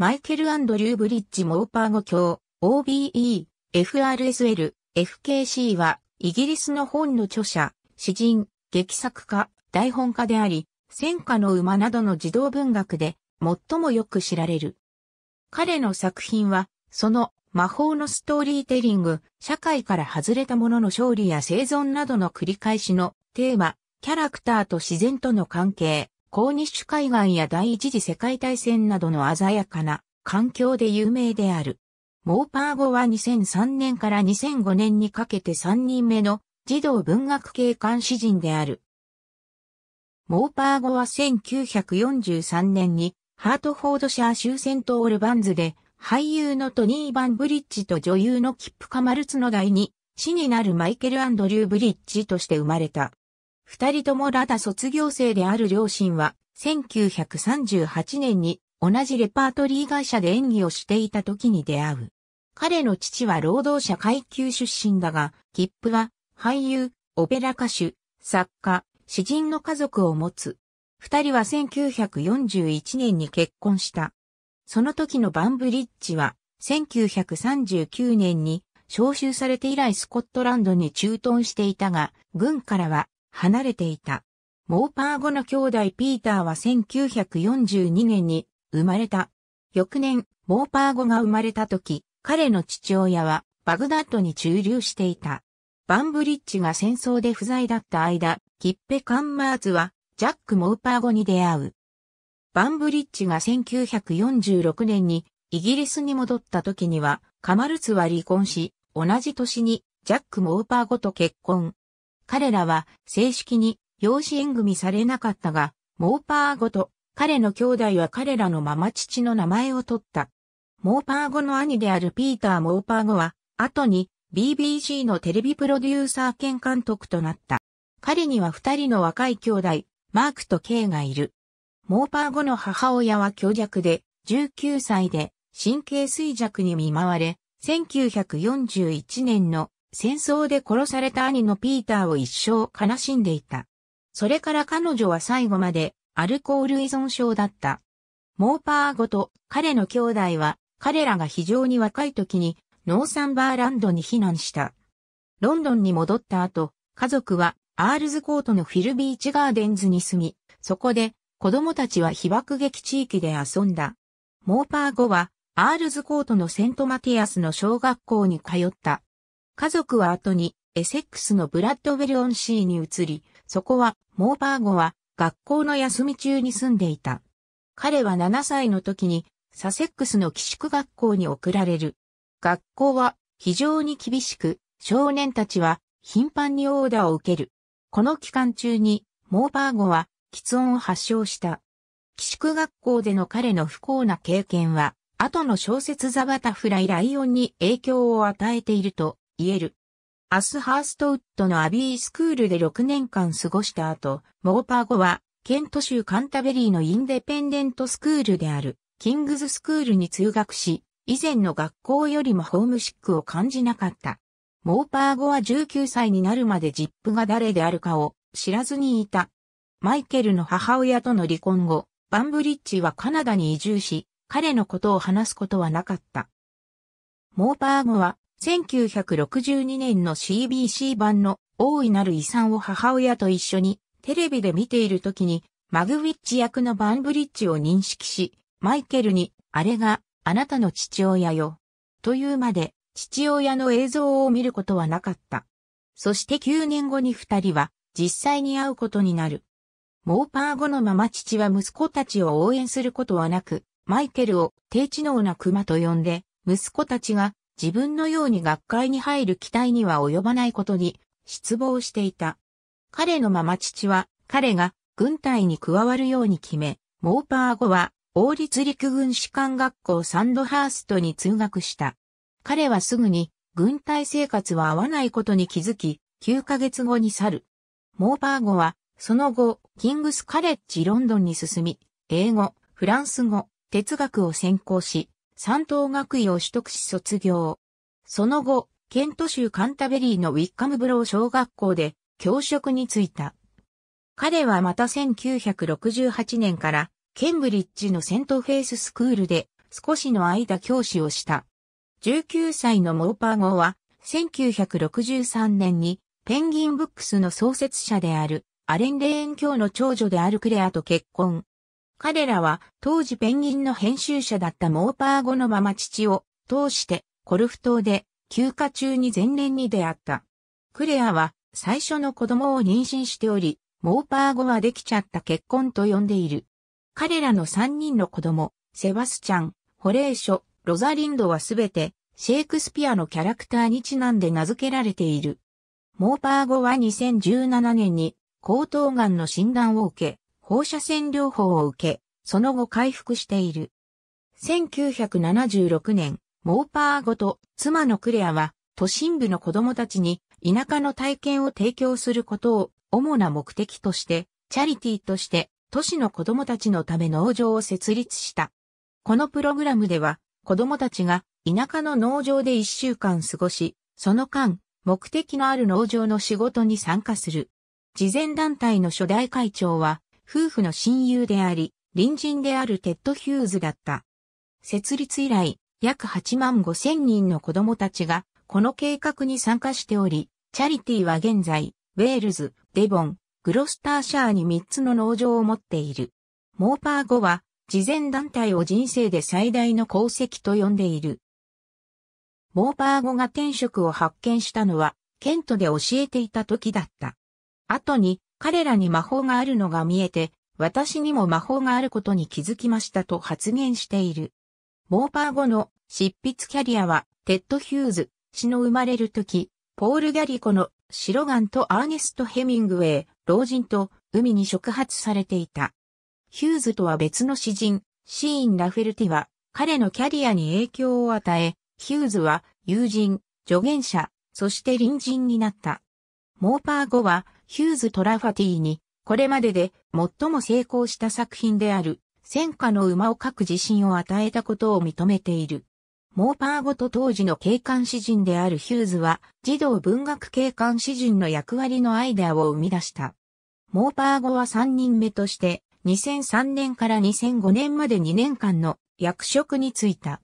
マイケル・アンドリュー・ブリッジ・モーパー語教、OBE、FRSL、FKC は、イギリスの本の著者、詩人、劇作家、台本家であり、戦火の馬などの児童文学で、最もよく知られる。彼の作品は、その魔法のストーリーテリング、社会から外れたものの勝利や生存などの繰り返しのテーマ、キャラクターと自然との関係、高日主海岸や第一次世界大戦などの鮮やかな環境で有名である。モーパー語は2003年から2005年にかけて3人目の児童文学系監視人である。モーパー語は1943年にハートフォードシャー州セとオルバンズで俳優のトニー・バン・ブリッジと女優のキップ・カマルツの代に死になるマイケル・アンドリュー・ブリッジとして生まれた。二人ともラダ卒業生である両親は、1938年に同じレパートリー会社で演技をしていた時に出会う。彼の父は労働者階級出身だが、切符は俳優、オペラ歌手、作家、詩人の家族を持つ。二人は1941年に結婚した。その時のバンブリッジは、1939年に招集されて以来スコットランドに駐屯していたが、軍からは離れていた。モーパー後の兄弟ピーターは1942年に生まれた。翌年、モーパー後が生まれた時、彼の父親はバグダッドに駐留していた。バンブリッジが戦争で不在だった間、キッペ・カンマーズはジャック・モーパー後に出会う。バンブリッジが1946年にイギリスに戻った時にはカマルツは離婚し、同じ年にジャック・モーパー後と結婚。彼らは正式に養子縁組されなかったが、モーパー語と彼の兄弟は彼らのまま父の名前を取った。モーパー語の兄であるピーター・モーパー語は、後に BBC のテレビプロデューサー兼監督となった。彼には二人の若い兄弟、マークとケイがいる。モーパー語の母親は虚弱で、19歳で神経衰弱に見舞われ、1941年の戦争で殺された兄のピーターを一生悲しんでいた。それから彼女は最後までアルコール依存症だった。モーパーごと彼の兄弟は彼らが非常に若い時にノーサンバーランドに避難した。ロンドンに戻った後、家族はアールズコートのフィルビーチガーデンズに住み、そこで子供たちは被爆撃地域で遊んだ。モーパー後はアールズコートのセントマティアスの小学校に通った。家族は後にエセックスのブラッドウェルオンシーに移り、そこはモーバーゴは学校の休み中に住んでいた。彼は7歳の時にサセックスの寄宿学校に送られる。学校は非常に厳しく、少年たちは頻繁にオーダーを受ける。この期間中にモーバーゴは喫音を発症した。寄宿学校での彼の不幸な経験は、後の小説ザ・バタフライ・ライオンに影響を与えていると言える。アスハーストウッドのアビースクールで6年間過ごした後、モーパー後は、ケント州カンタベリーのインデペンデントスクールである、キングズスクールに通学し、以前の学校よりもホームシックを感じなかった。モーパー後は19歳になるまでジップが誰であるかを知らずにいた。マイケルの母親との離婚後、バンブリッジはカナダに移住し、彼のことを話すことはなかった。モーパー後は1962年の CBC 版の大いなる遺産を母親と一緒にテレビで見ている時にマグウィッチ役のバンブリッジを認識し、マイケルに、あれがあなたの父親よ。というまで父親の映像を見ることはなかった。そして9年後に二人は実際に会うことになる。モーパー後のまま父は息子たちを応援することはなく、マイケルを低知能な熊と呼んで、息子たちが自分のように学会に入る期待には及ばないことに失望していた。彼のまま父は彼が軍隊に加わるように決め、モーパー後は王立陸軍士官学校サンドハーストに通学した。彼はすぐに軍隊生活は合わないことに気づき、9ヶ月後に去る。モーパー後はその後、キングスカレッジロンドンに進み、英語、フランス語、哲学を専攻し、三等学位を取得し卒業。その後、ケント州カンタベリーのウィッカムブロー小学校で教職に就いた。彼はまた1968年からケンブリッジのセントフェイススクールで少しの間教師をした。19歳のモーパー号は1963年にペンギンブックスの創設者であるアレン・レーン教の長女であるクレアと結婚。彼らは当時ペンギンの編集者だったモーパー語のまま父を通してコルフ島で休暇中に前年に出会った。クレアは最初の子供を妊娠しており、モーパー語はできちゃった結婚と呼んでいる。彼らの3人の子供、セバスチャン、ホレーショ、ロザリンドはすべてシェイクスピアのキャラクターにちなんで名付けられている。モーパー語は2017年に喉頭がんの診断を受け、放射線療法を受け、その後回復している。1976年、モーパーごと妻のクレアは都心部の子供たちに田舎の体験を提供することを主な目的として、チャリティーとして都市の子供たちのため農場を設立した。このプログラムでは子供たちが田舎の農場で1週間過ごし、その間、目的のある農場の仕事に参加する。慈善団体の初代会長は夫婦の親友であり、隣人であるテッド・ヒューズだった。設立以来、約8万5千人の子供たちが、この計画に参加しており、チャリティは現在、ウェールズ、デボン、グロスターシャーに3つの農場を持っている。モーパー語は、慈善団体を人生で最大の功績と呼んでいる。モーパー語が天職を発見したのは、ケントで教えていた時だった。後に、彼らに魔法があるのが見えて、私にも魔法があることに気づきましたと発言している。モーパー後の執筆キャリアは、テッド・ヒューズ、死の生まれる時、ポール・ギャリコのシロガンとアーネスト・ヘミングウェイ、老人と海に触発されていた。ヒューズとは別の詩人、シーン・ラフェルティは、彼のキャリアに影響を与え、ヒューズは友人、助言者、そして隣人になった。モーパー後は、ヒューズ・トラファティに、これまでで最も成功した作品である、戦火の馬を書く自信を与えたことを認めている。モーパーごと当時の警官詩人であるヒューズは、児童文学警官詩人の役割のアイデアを生み出した。モーパー語は3人目として、2003年から2005年まで2年間の役職に就いた。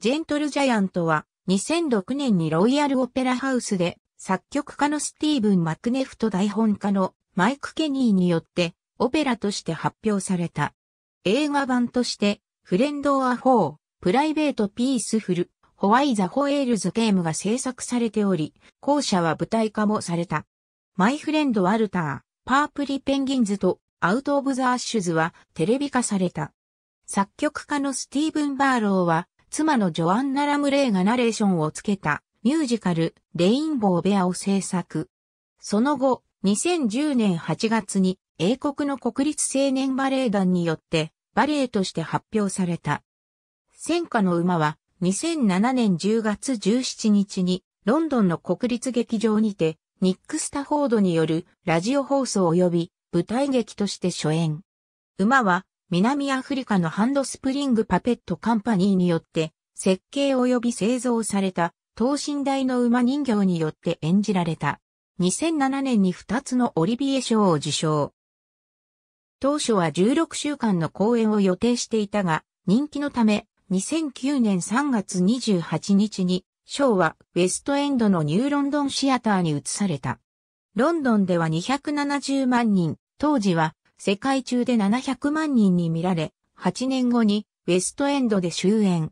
ジェントルジャイアントは、2006年にロイヤルオペラハウスで作曲家のスティーブン・マクネフと台本家のマイク・ケニーによってオペラとして発表された。映画版としてフレンド・ア・フォー、プライベート・ピースフル、ホワイ・ザ・ホエールズ・ゲームが制作されており、後者は舞台化もされた。マイフレンド・ワルター、パープリ・ペンギンズとアウト・オブ・ザ・アッシュズはテレビ化された。作曲家のスティーブン・バーローは妻のジョアンナ・ラムレイがナレーションをつけたミュージカル、レインボーベアを制作。その後、2010年8月に英国の国立青年バレエ団によってバレエとして発表された。戦火の馬は2007年10月17日にロンドンの国立劇場にてニック・スタフォードによるラジオ放送及び舞台劇として初演。馬は南アフリカのハンドスプリングパペットカンパニーによって設計及び製造された等身大の馬人形によって演じられた。2007年に2つのオリビエ賞を受賞。当初は16週間の公演を予定していたが、人気のため、2009年3月28日に、賞はウェストエンドのニューロンドンシアターに移された。ロンドンでは270万人、当時は世界中で700万人に見られ、8年後にウェストエンドで終演。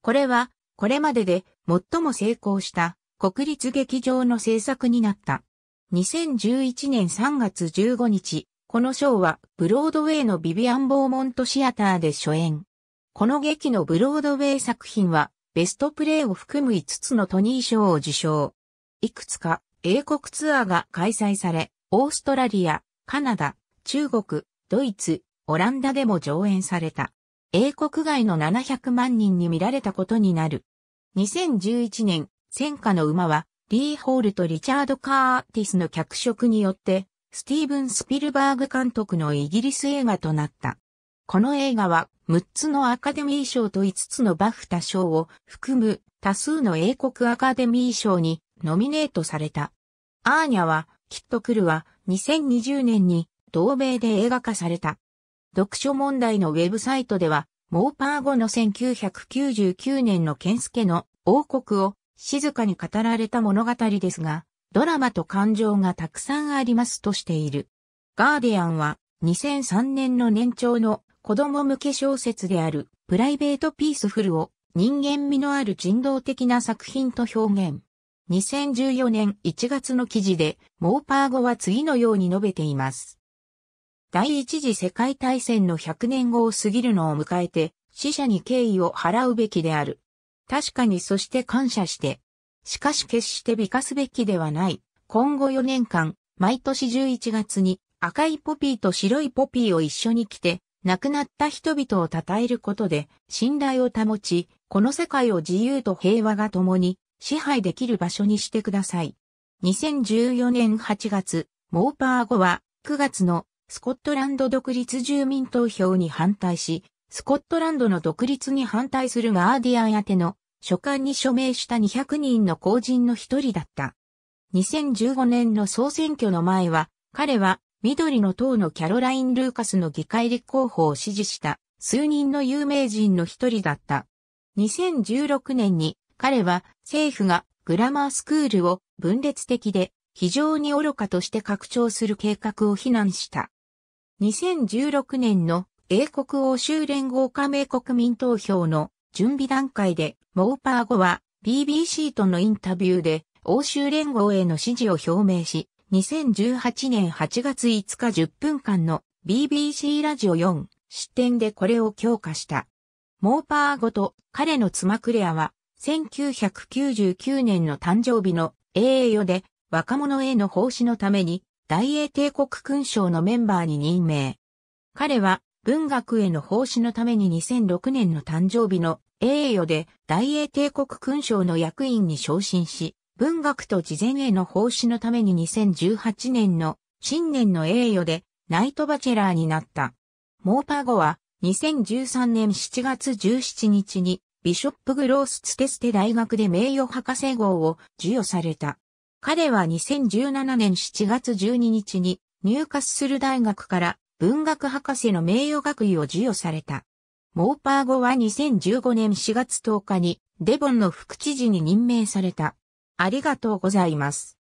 これはこれまでで最も成功した国立劇場の制作になった。2011年3月15日、このショーはブロードウェイのビビアン・ボーモントシアターで初演。この劇のブロードウェイ作品はベストプレイを含む5つのトニー賞を受賞。いくつか英国ツアーが開催され、オーストラリア、カナダ、中国、ドイツ、オランダでも上演された。英国外の700万人に見られたことになる。2011年、戦火の馬は、リー・ホールとリチャード・カーティスの脚色によって、スティーブン・スピルバーグ監督のイギリス映画となった。この映画は、6つのアカデミー賞と5つのバフタ賞を含む多数の英国アカデミー賞にノミネートされた。アーニャは、きっと来るは、2020年に同米で映画化された。読書問題のウェブサイトでは、モーパー後の1999年のケンスケの王国を静かに語られた物語ですが、ドラマと感情がたくさんありますとしている。ガーディアンは2003年の年長の子供向け小説であるプライベートピースフルを人間味のある人道的な作品と表現。2014年1月の記事でモーパー語は次のように述べています。第一次世界大戦の100年後を過ぎるのを迎えて、死者に敬意を払うべきである。確かにそして感謝して。しかし決して美化すべきではない。今後4年間、毎年11月に赤いポピーと白いポピーを一緒に着て、亡くなった人々を称えることで、信頼を保ち、この世界を自由と平和が共に支配できる場所にしてください。2014年8月、モーパー後は9月のスコットランド独立住民投票に反対し、スコットランドの独立に反対するガーディアン宛ての書簡に署名した200人の公人の一人だった。2015年の総選挙の前は、彼は緑の党のキャロライン・ルーカスの議会立候補を支持した数人の有名人の一人だった。2016年に彼は政府がグラマースクールを分裂的で非常に愚かとして拡張する計画を非難した。2016年の英国欧州連合加盟国民投票の準備段階で、モーパー後は BBC とのインタビューで欧州連合への支持を表明し、2018年8月5日10分間の BBC ラジオ4視点でこれを強化した。モーパー後と彼の妻クレアは1999年の誕生日の栄誉で若者への奉仕のために大英帝国勲章のメンバーに任命。彼は文学への奉仕のために2006年の誕生日の栄誉で大英帝国勲章の役員に昇進し、文学と事前への奉仕のために2018年の新年の栄誉でナイトバチェラーになった。モーパー後は2013年7月17日にビショップグロースツテステ大学で名誉博士号を授与された。彼は2017年7月12日にニューカッスル大学から文学博士の名誉学位を授与された。モーパー後は2015年4月10日にデボンの副知事に任命された。ありがとうございます。